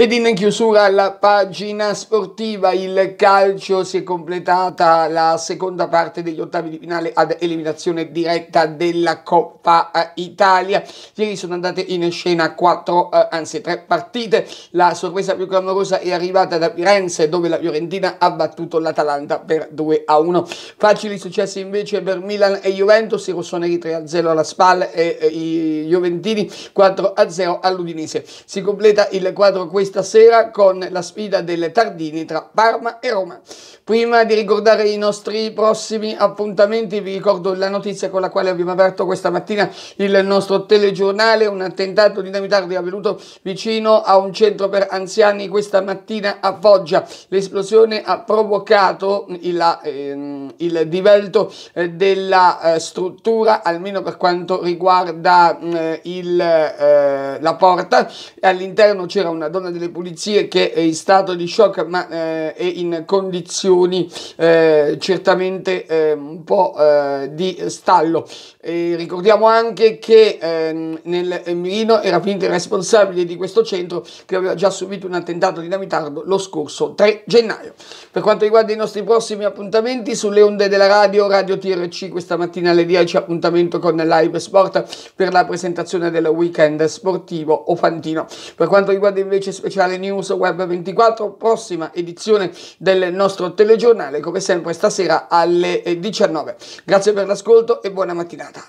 Ed in chiusura alla pagina sportiva il calcio si è completata la seconda parte degli ottavi di finale ad eliminazione diretta della Coppa Italia. Ieri sono andate in scena quattro, eh, anzi tre partite. La sorpresa più clamorosa è arrivata da Firenze dove la Fiorentina ha battuto l'Atalanta per 2 a 1. Facili successi invece per Milan e Juventus, i rossoneri 3 a 0 alla SPAL e, e eh, i Juventini 4 a 0 all'Udinese. Si completa il quadro questo questa sera con la sfida delle Tardini tra Parma e Roma. Prima di ricordare i nostri prossimi appuntamenti vi ricordo la notizia con la quale abbiamo aperto questa mattina il nostro telegiornale, un attentato di è avvenuto vicino a un centro per anziani questa mattina a Foggia. L'esplosione ha provocato il, ehm, il divelto eh, della eh, struttura, almeno per quanto riguarda mm, eh, il, la porta. All'interno c'era una donna di delle pulizie che è in stato di shock ma eh, è in condizioni eh, certamente eh, un po' eh, di stallo. E ricordiamo anche che ehm, nel Mirino era finito il responsabile di questo centro che aveva già subito un attentato dinamitardo lo scorso 3 gennaio. Per quanto riguarda i nostri prossimi appuntamenti sulle onde della radio, Radio TRC questa mattina alle 10 appuntamento con Live Sport per la presentazione del weekend sportivo Ofantino. Per quanto riguarda invece speciale News Web 24, prossima edizione del nostro telegiornale, come sempre stasera alle 19. Grazie per l'ascolto e buona mattinata.